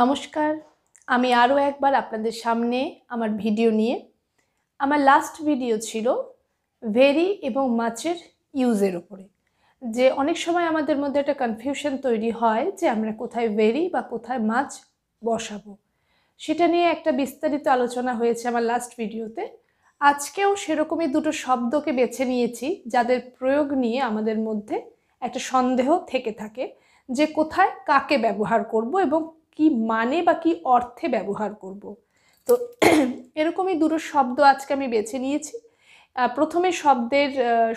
নমস্কার আমি আরও একবার আপনাদের সামনে আমার ভিডিও নিয়ে আমার লাস্ট ভিডিও ছিল ভেরি এবং মাছের ইউজের ওপরে যে অনেক সময় আমাদের মধ্যে একটা কনফিউশন তৈরি হয় যে আমরা কোথায় ভেরি বা কোথায় মাছ বসাবো সেটা নিয়ে একটা বিস্তারিত আলোচনা হয়েছে আমার লাস্ট ভিডিওতে আজকেও সেরকমই দুটো শব্দকে বেছে নিয়েছি যাদের প্রয়োগ নিয়ে আমাদের মধ্যে একটা সন্দেহ থেকে থাকে যে কোথায় কাকে ব্যবহার করব এবং কি মানে বা কি অর্থে ব্যবহার করব। তো এরকমই দুটো শব্দ আজকে আমি বেছে নিয়েছি প্রথমে শব্দের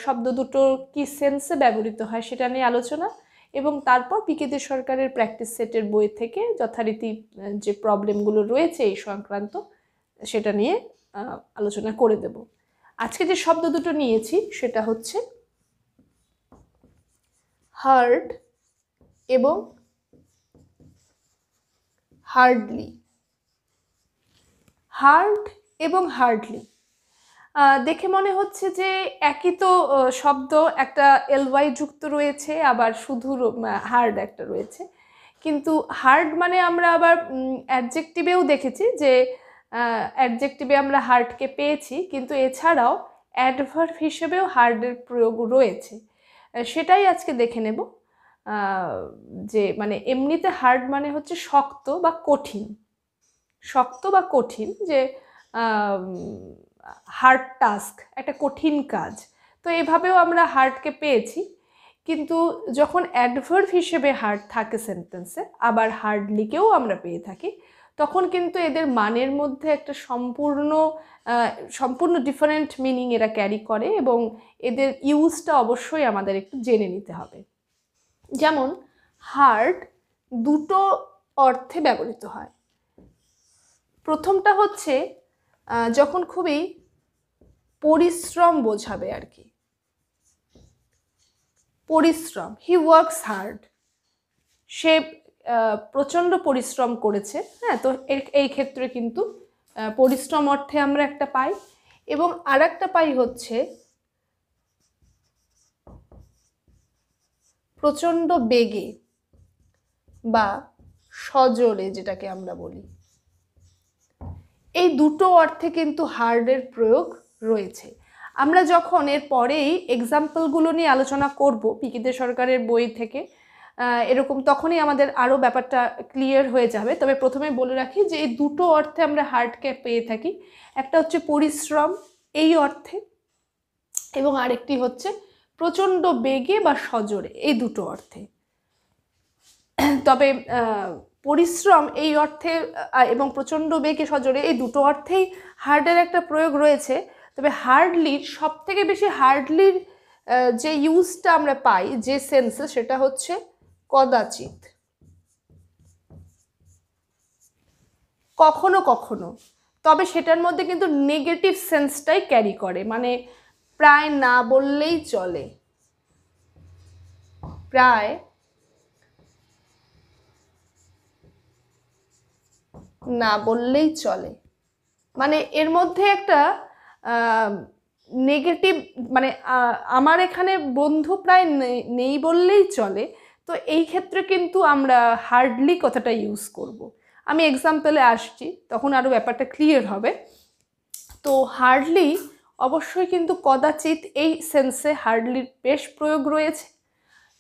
শব্দ দুটো কি সেন্সে ব্যবহৃত হয় সেটা নিয়ে আলোচনা এবং তারপর পিকেদের সরকারের প্র্যাকটিস সেটের বই থেকে যথারীতি যে প্রবলেমগুলো রয়েছে এই সংক্রান্ত সেটা নিয়ে আলোচনা করে দেব আজকে যে শব্দ দুটো নিয়েছি সেটা হচ্ছে হার্ড এবং হার্ডলি হার্ড এবং হার্ডলি দেখে মনে হচ্ছে যে একই তো শব্দ একটা এলওয়াই যুক্ত রয়েছে আবার শুধু হার্ড একটা রয়েছে কিন্তু হার্ড মানে আমরা আবার অ্যাডজেক্টিভেও দেখেছি যে অ্যাডজেক্টিভে আমরা হার্ডকে পেয়েছি কিন্তু এছাড়াও অ্যাডভার্ভ হিসেবেও হার্ডের প্রয়োগ রয়েছে সেটাই আজকে দেখে নেব যে মানে এমনিতে হার্ড মানে হচ্ছে শক্ত বা কঠিন শক্ত বা কঠিন যে হার্ড টাস্ক একটা কঠিন কাজ তো এভাবেও আমরা হার্ডকে পেয়েছি কিন্তু যখন অ্যাডভার্ভ হিসেবে হার্ড থাকে সেন্টেন্সে আবার হার্ডলিকেও আমরা পেয়ে থাকি তখন কিন্তু এদের মানের মধ্যে একটা সম্পূর্ণ সম্পূর্ণ ডিফারেন্ট মিনিং এরা ক্যারি করে এবং এদের ইউজটা অবশ্যই আমাদের একটু জেনে নিতে হবে যেমন হার্ট দুটো অর্থে ব্যবহৃত হয় প্রথমটা হচ্ছে যখন খুবই পরিশ্রম বোঝাবে আর কি পরিশ্রম হি ওয়ার্কস হার্ড সে প্রচণ্ড পরিশ্রম করেছে হ্যাঁ তো এই ক্ষেত্রে কিন্তু পরিশ্রম অর্থে আমরা একটা পাই এবং আর একটা পাই হচ্ছে প্রচণ্ড বেগে বা সজলে যেটাকে আমরা বলি এই দুটো অর্থে কিন্তু হার্ডের প্রয়োগ রয়েছে আমরা যখন এর পরেই এক্সাম্পলগুলো নিয়ে আলোচনা করব পিকিতে সরকারের বই থেকে এরকম তখনই আমাদের আরও ব্যাপারটা ক্লিয়ার হয়ে যাবে তবে প্রথমে বলে রাখি যে এই দুটো অর্থে আমরা হার্ডকে পেয়ে থাকি একটা হচ্ছে পরিশ্রম এই অর্থে এবং আরেকটি হচ্ছে প্রচণ্ড বেগে বা সজোরে এই দুটো অর্থে তবে পরিশ্রম এই অর্থে এবং প্রচণ্ড বেগে সজোরে এই দুটো অর্থেই হার্ডের একটা প্রয়োগ রয়েছে তবে হার্ডলির সব থেকে বেশি হার্ডলির যে ইউজটা আমরা পাই যে সেন্সে সেটা হচ্ছে কদাচিৎ কখনো কখনো তবে সেটার মধ্যে কিন্তু নেগেটিভ সেন্সটাই ক্যারি করে মানে প্রায় না বললেই চলে প্রায় না বললেই চলে মানে এর মধ্যে একটা নেগেটিভ মানে আমার এখানে বন্ধু প্রায় নেই বললেই চলে তো এই ক্ষেত্রে কিন্তু আমরা হার্ডলি কথাটা ইউজ করব। আমি এক্সাম্পলে আসছি তখন আরও ব্যাপারটা ক্লিয়ার হবে তো হার্ডলি অবশ্যই কিন্তু কদাচিৎ এই সেন্সে হার্ডলির বেশ প্রয়োগ রয়েছে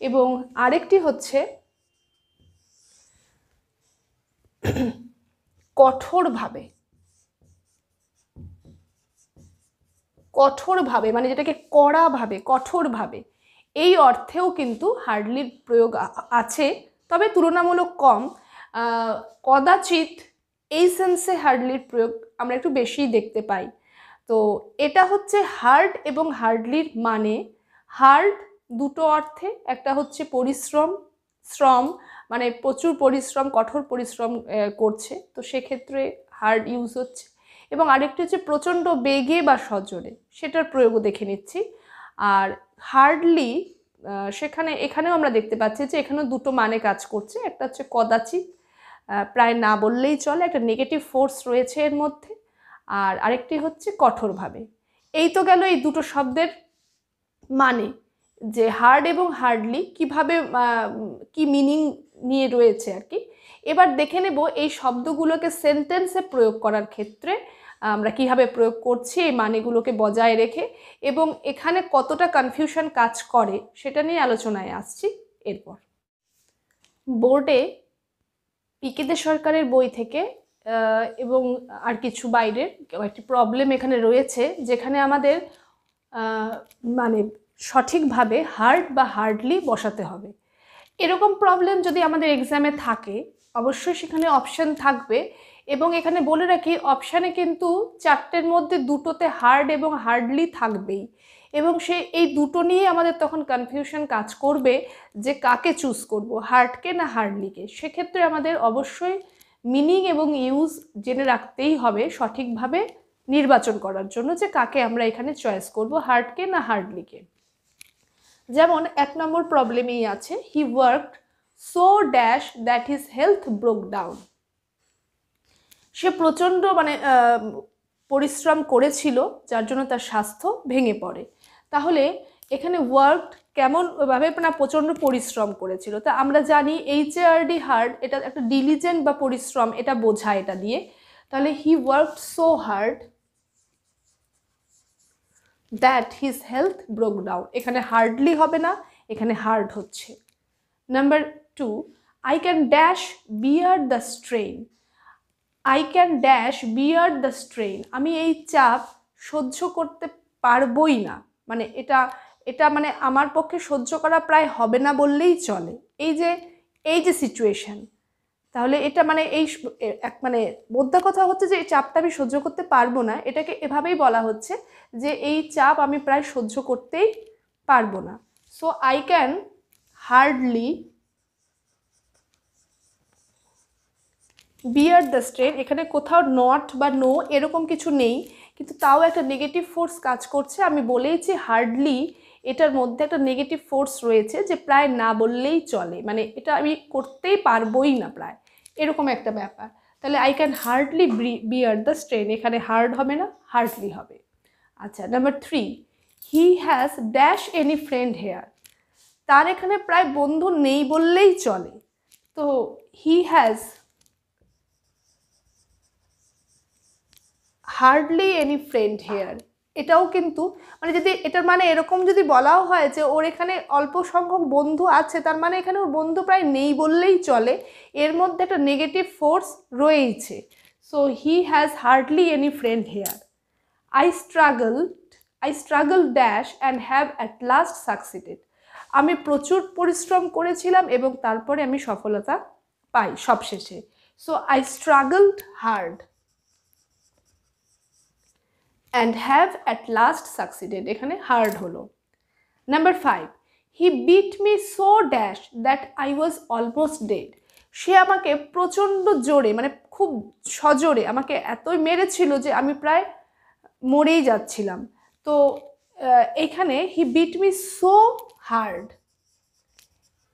এবং আরেকটি হচ্ছে কঠোরভাবে কঠোরভাবে মানে যেটাকে কড়াভাবে কঠোরভাবে এই অর্থেও কিন্তু হার্ডলির প্রয়োগ আছে তবে তুলনামূলক কম কদাচিৎ এই সেন্সে হার্ডলির প্রয়োগ আমরা একটু বেশিই দেখতে পাই তো এটা হচ্ছে হার্ড এবং হার্ডলির মানে হার্ড দুটো অর্থে একটা হচ্ছে পরিশ্রম শ্রম মানে প্রচুর পরিশ্রম কঠোর পরিশ্রম করছে তো সেক্ষেত্রে হার্ড ইউজ হচ্ছে এবং আরেকটি হচ্ছে প্রচণ্ড বেগে বা সজোরে সেটার প্রয়োগও দেখে নিচ্ছি আর হার্ডলি সেখানে এখানেও আমরা দেখতে পাচ্ছি যে এখানেও দুটো মানে কাজ করছে একটা হচ্ছে কদাচিৎ প্রায় না বললেই চলে একটা নেগেটিভ ফোর্স রয়েছে এর মধ্যে আর আরেকটি হচ্ছে কঠোরভাবে এই তো গেল এই দুটো শব্দের মানে যে হার্ড এবং হার্ডলি কিভাবে কি মিনিং নিয়ে রয়েছে আর কি এবার দেখে নেব এই শব্দগুলোকে সেন্টেন্সে প্রয়োগ করার ক্ষেত্রে আমরা কিভাবে প্রয়োগ করছি এই মানেগুলোকে বজায় রেখে এবং এখানে কতটা কনফিউশন কাজ করে সেটা নিয়ে আলোচনায় আসছি এরপর বোর্ডে পিকেদের সরকারের বই থেকে এবং আর কিছু বাইরের একটি প্রবলেম এখানে রয়েছে যেখানে আমাদের মানে সঠিকভাবে হার্ড বা হার্ডলি বসাতে হবে এরকম প্রবলেম যদি আমাদের এক্সামে থাকে অবশ্যই সেখানে অপশান থাকবে এবং এখানে বলে রাখি অপশানে কিন্তু চারটের মধ্যে দুটোতে হার্ড এবং হার্ডলি থাকবেই এবং সে এই দুটো নিয়ে আমাদের তখন কনফিউশন কাজ করবে যে কাকে চুজ করব হার্ডকে না হার্ডলিকে সেক্ষেত্রে আমাদের অবশ্যই মিনিং এবং ইউজ জেনে রাখতেই হবে সঠিকভাবে নির্বাচন করার জন্য যে কাকে আমরা এখানে চয়েস করব হার্ডকে না হার্ডলিকে যেমন এক নম্বর প্রবলেমেই আছে he worked so dash that his health broke down সে প্রচণ্ড মানে পরিশ্রম করেছিল যার জন্য তার স্বাস্থ্য ভেঙে পড়ে তাহলে এখানে ওয়ার্কড কেমনভাবে না প্রচণ্ড পরিশ্রম করেছিল তা আমরা জানি এইচএআরডি হার্ড এটা একটা ডিলিজেন্ট বা পরিশ্রম এটা বোঝায় এটা দিয়ে তাহলে he work so hard that his health broke down এখানে হার্ডলি হবে না এখানে হার্ড হচ্ছে number two I can dash bear the strain I can dash bear the strain আমি এই চাপ সহ্য করতে পারবই না মানে এটা এটা মানে আমার পক্ষে সহ্য করা প্রায় হবে না বললেই চলে এই যে এই যে সিচুয়েশান তাহলে এটা মানে এই এক মানে মোদ্দা কথা হচ্ছে যে এই চাপটা আমি সহ্য করতে পারবো না এটাকে এভাবেই বলা হচ্ছে যে এই চাপ আমি প্রায় সহ্য করতেই পারবো না so I can hardly bear the strain এখানে কোথাও নট বা নো এরকম কিছু নেই কিন্তু তাও একটা নেগেটিভ ফোর্স কাজ করছে আমি বলেইছি হার্ডলি এটার মধ্যে একটা নেগেটিভ ফোর্স রয়েছে যে প্রায় না বললেই চলে মানে এটা আমি করতেই পারবই না প্রায় এরকম একটা ব্যাপার তাহলে I can hardly bear the strain এখানে হার্ড হবে না হার্ডলি হবে আচ্ছা number three he has dash any friend here তার এখানে প্রায় বন্ধু নেই বললেই চলে তো he has hardly any friend here এটাও কিন্তু মানে যদি এটার মানে এরকম যদি বলাও হয় যে ওর এখানে অল্প সংখ্যক বন্ধু আছে তার মানে এখানে ওর বন্ধু প্রায় নেই বললেই চলে এর মধ্যে একটা নেগেটিভ ফোর্স রয়েইছে so he has hardly any friend here I struggle I struggle dash and have at last succeeded আমি প্রচুর পরিশ্রম করেছিলাম এবং তারপরে আমি সফলতা পাই সবশেষে so I struggled hard and have at last succeeded এখানে হার্ড হলো number five he beat me so dash that I was almost dead সে আমাকে প্রচণ্ড জোরে মানে খুব সজোরে আমাকে এতই মেরেছিল যে আমি প্রায় মরেই যাচ্ছিলাম তো এখানে he beat me so hard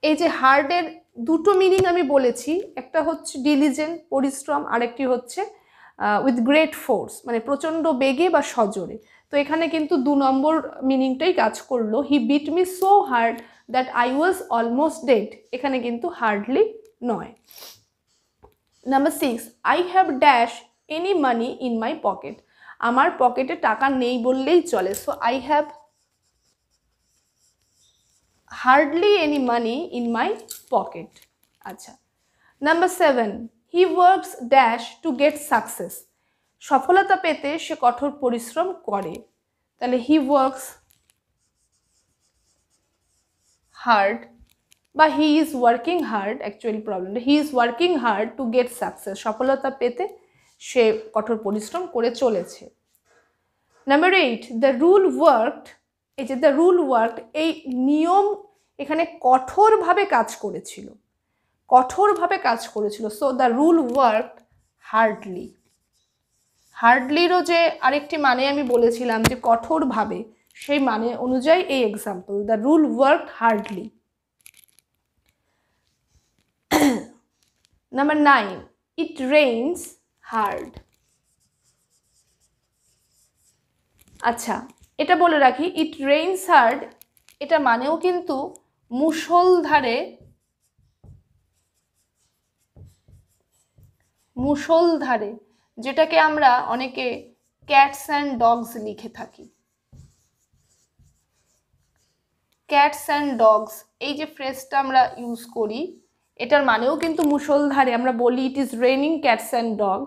এই যে হার্ডের দুটো মিনিং আমি বলেছি একটা হচ্ছে ডিলিজেন্ট পরিশ্রম আরেকটি হচ্ছে উইথ গ্রেট ফোর্স মানে প্রচণ্ড বেগে বা সজোরে তো এখানে কিন্তু দু নম্বর মিনিংটাই কাজ করলো he beat me so hard that I was almost dead এখানে কিন্তু হার্ডলি নয় number six I have dash any money in my pocket আমার পকেটে টাকা নেই বললেই চলে so I have hardly any money in my pocket আচ্ছা number seven he works dash to get success সফলতা পেতে সে কঠোর পরিশ্রম করে তাহলে হি ওয়ার্কস হার্ড বা he is working hard actually problem he is working hard to get success সফলতা পেতে সে কঠোর পরিশ্রম করে চলেছে number eight the rule worked এই যে দ্য রুল ওয়ার্কড এই নিয়ম এখানে কঠোরভাবে কাজ করেছিল কঠোরভাবে কাজ করেছিল so the rule work hardly হার্ডলিরও যে আরেকটি মানে আমি বলেছিলাম যে কঠোরভাবে সেই মানে অনুযায়ী এই example the rule work hardly number nine it rains hard আচ্ছা এটা বলে রাখি ইট রেইনস হার্ড এটা মানেও কিন্তু মুষলধারে মুষলধারে যেটাকে আমরা অনেকে ক্যাটস অ্যান্ড ডগস লিখে থাকি ক্যাটস অ্যান্ড ডগস এই যে ফ্রেজটা আমরা ইউজ করি এটার মানেও কিন্তু মুষলধারে আমরা বলি it is raining cats and dog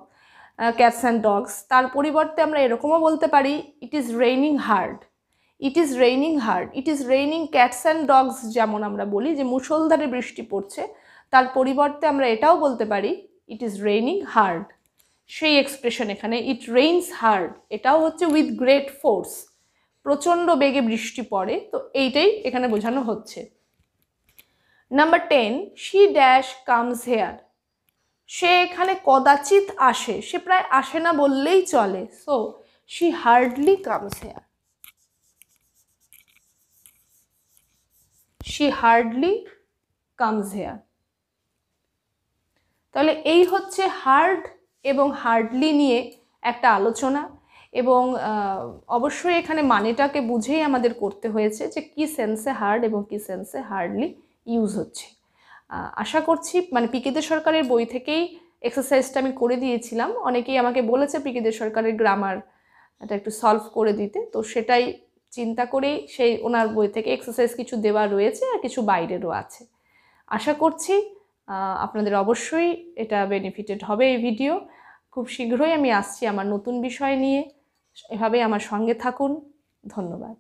cats and dogs তার পরিবর্তে আমরা এরকমও বলতে পারি it is raining hard it is raining hard it is raining cats and dogs যেমন আমরা বলি যে মুষলধারে বৃষ্টি পড়ছে তার পরিবর্তে আমরা এটাও বলতে পারি ইট ইজ রেইনিং হার্ড সেই এক্সপ্রেশন এখানে ইট রেইনস হার্ড এটাও হচ্ছে উইথ গ্রেট ফোর্স প্রচণ্ড বেগে বৃষ্টি পড়ে তো এইটাই এখানে বোঝানো হচ্ছে number ten she dash comes here সে এখানে কদাচিৎ আসে সে প্রায় আসে না বললেই চলে so she hardly comes here she hardly comes here তাহলে এই হচ্ছে হার্ড এবং হার্ডলি নিয়ে একটা আলোচনা এবং অবশ্যই এখানে মানেটাকে বুঝেই আমাদের করতে হয়েছে যে কি সেন্সে হার্ড এবং কি সেন্সে হার্ডলি ইউজ হচ্ছে আশা করছি মানে পিকেদের সরকারের বই থেকেই এক্সারসাইজটা আমি করে দিয়েছিলাম অনেকেই আমাকে বলেছে পিকেদের সরকারের গ্রামার এটা একটু সলভ করে দিতে তো সেটাই চিন্তা করেই সেই ওনার বই থেকে এক্সারসাইজ কিছু দেওয়া রয়েছে আর কিছু বাইরেরও আছে আশা করছি আপনাদের অবশ্যই এটা বেনিফিটেড হবে এই ভিডিও খুব শীঘ্রই আমি আসছি আমার নতুন বিষয় নিয়ে এভাবেই আমার সঙ্গে থাকুন ধন্যবাদ